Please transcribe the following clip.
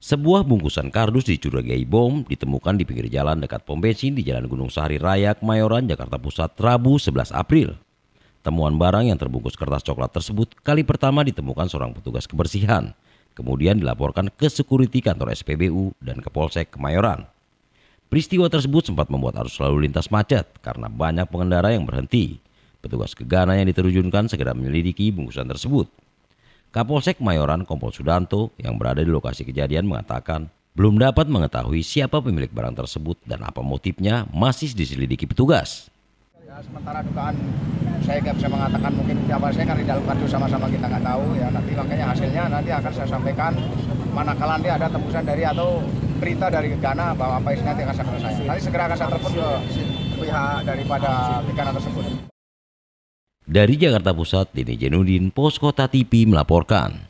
Sebuah bungkusan kardus dicurigai bom ditemukan di pinggir jalan dekat pom bensin di Jalan Gunung Sahari Raya, Kemayoran, Jakarta Pusat, Rabu 11 April. Temuan barang yang terbungkus kertas coklat tersebut kali pertama ditemukan seorang petugas kebersihan. Kemudian dilaporkan ke sekuriti kantor SPBU dan ke Polsek Kemayoran. Peristiwa tersebut sempat membuat arus lalu lintas macet karena banyak pengendara yang berhenti. Petugas kegana yang diterjunkan segera menyelidiki bungkusan tersebut. Kapolsek Mayoran Kompol Sudanto yang berada di lokasi kejadian mengatakan belum dapat mengetahui siapa pemilik barang tersebut dan apa motifnya masih diselidiki petugas. Ya, sementara dugaan saya nggak bisa mengatakan mungkin siapa saya kan di dalam kartu sama-sama kita nggak tahu ya nanti makanya hasilnya nanti akan saya sampaikan manakala nanti ada tembusan dari atau berita dari Gana bahwa apa isinya nanti akan saya Nanti segera akan saya telepon ke pihak daripada pikiran tersebut. Dari Jakarta Pusat, Dini Jenudin, Poskota TV melaporkan.